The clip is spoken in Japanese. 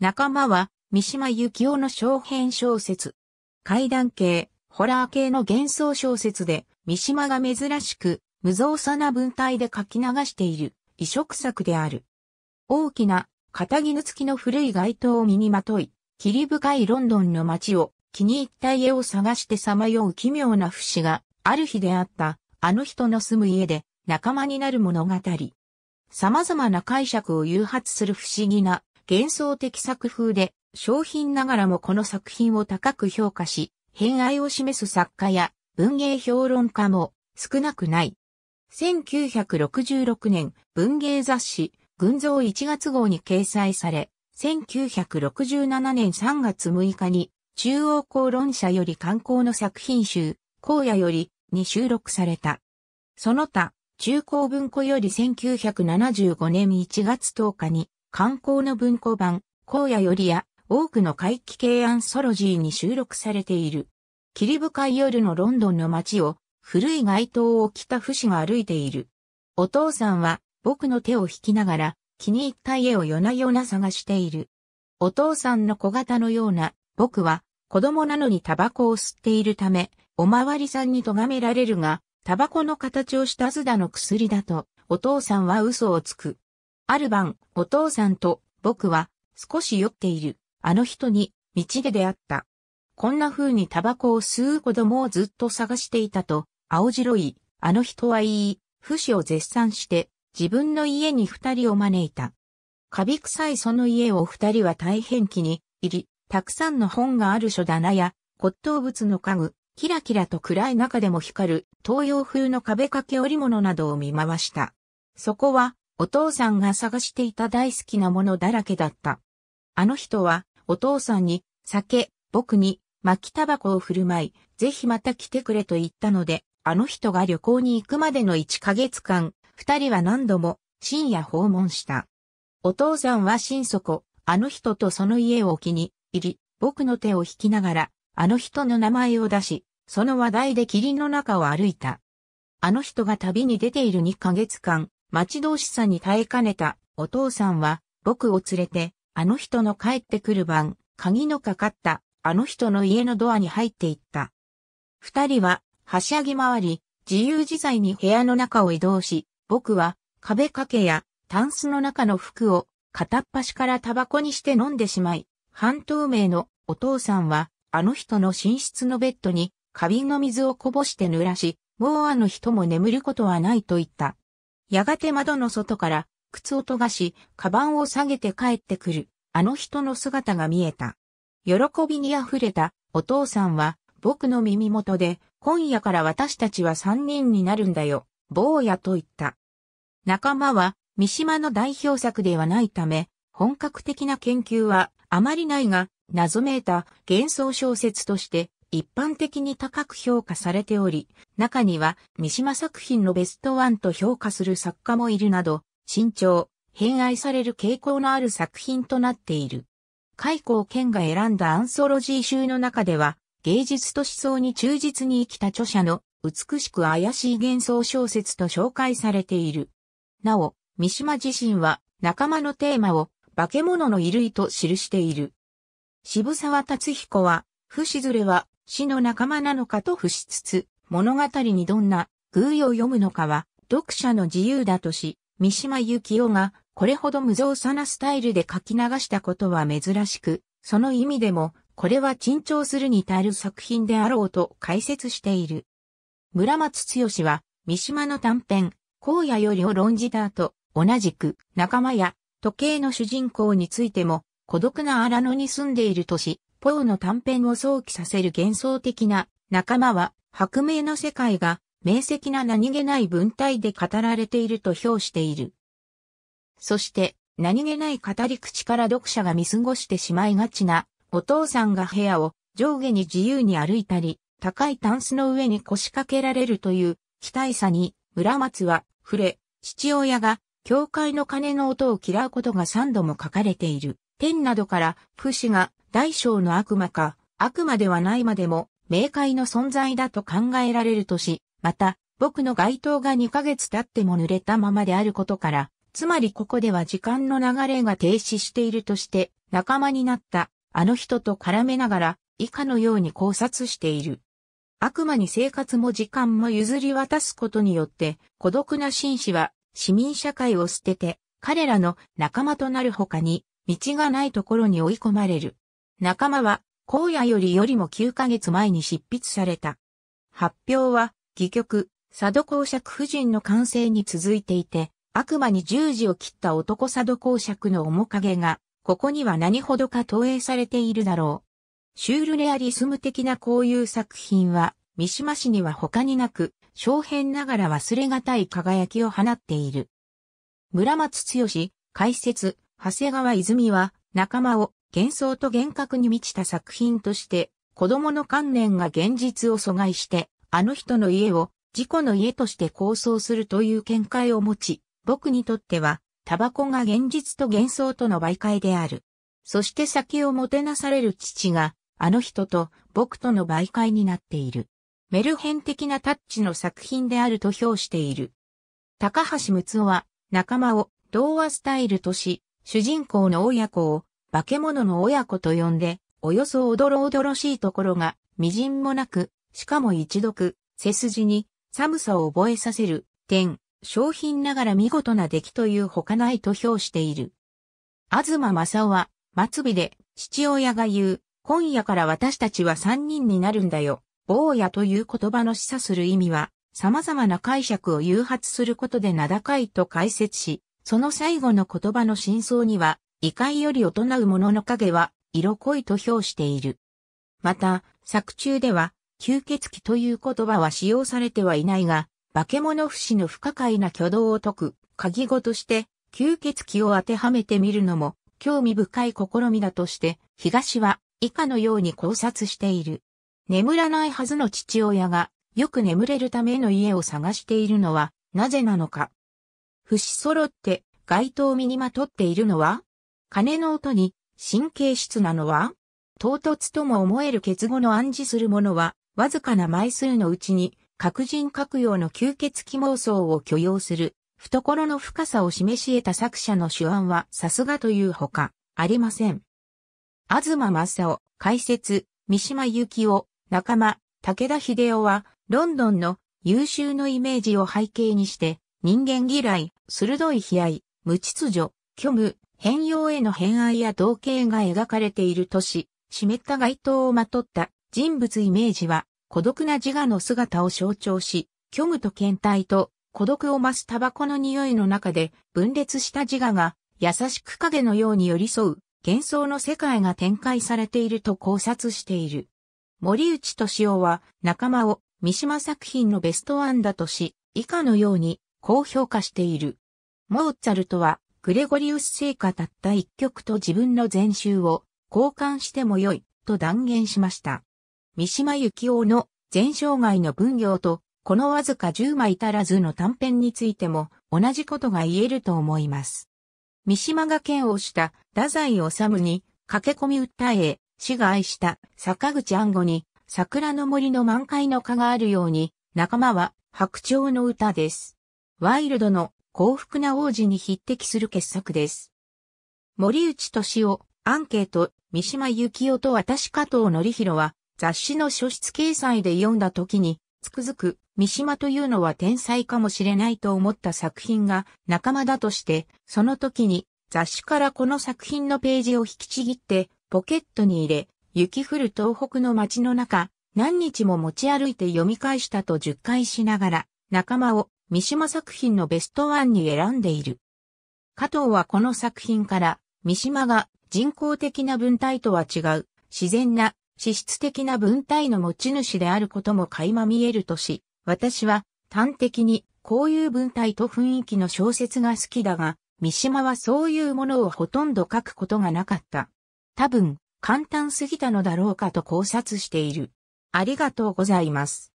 仲間は、三島由紀夫の小編小説。怪談系、ホラー系の幻想小説で、三島が珍しく、無造作な文体で書き流している、異色作である。大きな、片絹付きの古い街灯を身にまとい、霧深いロンドンの街を、気に入った家を探してさまよう奇妙な節が、ある日であった、あの人の住む家で、仲間になる物語。様々な解釈を誘発する不思議な幻想的作風で、商品ながらもこの作品を高く評価し、偏愛を示す作家や文芸評論家も少なくない。1966年文芸雑誌群像1月号に掲載され、1967年3月6日に中央公論社より刊行の作品集、荒野よりに収録された。その他、中高文庫より1975年1月10日に観光の文庫版、荒野よりや、多くの回帰系アンソロジーに収録されている。霧深い夜のロンドンの街を、古い街灯を着た不死が歩いている。お父さんは、僕の手を引きながら、気に入った家を夜な夜な探している。お父さんの小型のような、僕は、子供なのにタバコを吸っているため、おまわりさんに咎められるが、タバコの形をしたズダの薬だと、お父さんは嘘をつく。ある晩、お父さんと僕は少し酔っているあの人に道で出会った。こんな風にタバコを吸う子供をずっと探していたと、青白いあの人は言い、不死を絶賛して自分の家に二人を招いた。カビ臭いその家を二人は大変気に入り、たくさんの本がある書棚や骨董物の家具、キラキラと暗い中でも光る東洋風の壁掛け織物などを見回した。そこはお父さんが探していた大好きなものだらけだった。あの人は、お父さんに、酒、僕に、巻きタバコを振る舞い、ぜひまた来てくれと言ったので、あの人が旅行に行くまでの1ヶ月間、二人は何度も、深夜訪問した。お父さんは心底、あの人とその家を置気に入り、僕の手を引きながら、あの人の名前を出し、その話題で霧の中を歩いた。あの人が旅に出ている2ヶ月間、待ち遠しさに耐えかねたお父さんは僕を連れてあの人の帰ってくる晩、鍵のかかったあの人の家のドアに入っていった。二人ははしゃぎ回り、自由自在に部屋の中を移動し、僕は壁掛けやタンスの中の服を片っ端からタバコにして飲んでしまい、半透明のお父さんはあの人の寝室のベッドに花瓶の水をこぼして濡らし、もうあの人も眠ることはないと言った。やがて窓の外から、靴を音がし、カバンを下げて帰ってくる、あの人の姿が見えた。喜びに溢れた、お父さんは、僕の耳元で、今夜から私たちは三人になるんだよ、坊やと言った。仲間は、三島の代表作ではないため、本格的な研究はあまりないが、謎めいた幻想小説として一般的に高く評価されており、中には三島作品のベストワンと評価する作家もいるなど、慎重、偏愛される傾向のある作品となっている。海光健が選んだアンソロジー集の中では、芸術と思想に忠実に生きた著者の美しく怪しい幻想小説と紹介されている。なお、三島自身は仲間のテーマを化け物の衣類と記している。渋沢達彦は、不死ずれは死の仲間なのかと伏しつつ、物語にどんな偶意を読むのかは、読者の自由だとし、三島由紀夫がこれほど無造作なスタイルで書き流したことは珍しく、その意味でも、これは珍重するに足る作品であろうと解説している。村松剛は、三島の短編、荒野よりを論じた後、同じく、仲間や、時計の主人公についても、孤独な荒野に住んでいるとし、ポーの短編を想起させる幻想的な仲間は、白明の世界が、明晰な何気ない文体で語られていると評している。そして、何気ない語り口から読者が見過ごしてしまいがちな、お父さんが部屋を上下に自由に歩いたり、高いタンスの上に腰掛けられるという、期待さに、村松は、触れ、父親が、教会の鐘の音を嫌うことが三度も書かれている。天などから、不死が大小の悪魔か、悪魔ではないまでも、冥界の存在だと考えられるとし、また、僕の街灯が2ヶ月経っても濡れたままであることから、つまりここでは時間の流れが停止しているとして、仲間になったあの人と絡めながら、以下のように考察している。悪魔に生活も時間も譲り渡すことによって、孤独な紳士は市民社会を捨てて、彼らの仲間となる他に、道がないところに追い込まれる。仲間は、荒野よりよりも9ヶ月前に執筆された。発表は、戯曲、佐渡公爵夫人の完成に続いていて、悪魔に十字を切った男佐渡公爵の面影が、ここには何ほどか投影されているだろう。シュールレアリスム的なこういう作品は、三島市には他になく、小編ながら忘れがたい輝きを放っている。村松剛、解説、長谷川泉は、仲間を、幻想と幻覚に満ちた作品として、子供の観念が現実を阻害して、あの人の家を自己の家として構想するという見解を持ち、僕にとっては、タバコが現実と幻想との媒介である。そして先をもてなされる父が、あの人と僕との媒介になっている。メルヘン的なタッチの作品であると評している。高橋睦夫は仲間を童話スタイルとし、主人公の親子を化け物の親子と呼んで、およそおどろおどろしいところが、微塵もなく、しかも一読、背筋に、寒さを覚えさせる、点、商品ながら見事な出来という他ないと評している。東正夫は、末尾で、父親が言う、今夜から私たちは三人になるんだよ。坊やという言葉の示唆する意味は、様々な解釈を誘発することで名高いと解説し、その最後の言葉の真相には、異界より人う者の影は、色濃いと評している。また、作中では、吸血鬼という言葉は使用されてはいないが、化け物不死の不可解な挙動を解く、鍵語として、吸血鬼を当てはめてみるのも、興味深い試みだとして、東は、以下のように考察している。眠らないはずの父親が、よく眠れるための家を探しているのは、なぜなのか。不死揃って、街灯を身にまとっているのは鐘の音に神経質なのは唐突とも思える結語の暗示するものは、わずかな枚数のうちに、各人各用の吸血鬼妄想を許容する、懐の深さを示し得た作者の手腕はさすがというほか、ありません。東正夫、解説、三島由紀夫、仲間、武田秀夫は、ロンドンの優秀のイメージを背景にして、人間嫌い、鋭い悲哀、無秩序、虚無、変容への偏愛や同型が描かれている都市、湿った街灯をまとった人物イメージは孤独な自我の姿を象徴し、虚無と倦怠と孤独を増すタバコの匂いの中で分裂した自我が優しく影のように寄り添う幻想の世界が展開されていると考察している。森内敏夫は仲間を三島作品のベストワンだとし、以下のように高評価している。モーツァルトはグレゴリウス聖歌たった一曲と自分の全集を交換してもよいと断言しました。三島由紀夫の全生涯の分業とこのわずか10枚足らずの短編についても同じことが言えると思います。三島が剣をした太宰治に駆け込み訴え、死が愛した坂口安吾に桜の森の満開の蚊があるように仲間は白鳥の歌です。ワイルドの幸福な王子に匹敵する傑作です。森内敏夫、アンケート、三島由紀夫と私加藤則弘は、雑誌の書室掲載で読んだ時に、つくづく、三島というのは天才かもしれないと思った作品が仲間だとして、その時に雑誌からこの作品のページを引きちぎってポケットに入れ、雪降る東北の街の中、何日も持ち歩いて読み返したと10回しながら、仲間を三島作品のベストワンに選んでいる。加藤はこの作品から、三島が人工的な文体とは違う、自然な、資質的な文体の持ち主であることも垣間見えるとし、私は端的にこういう文体と雰囲気の小説が好きだが、三島はそういうものをほとんど書くことがなかった。多分、簡単すぎたのだろうかと考察している。ありがとうございます。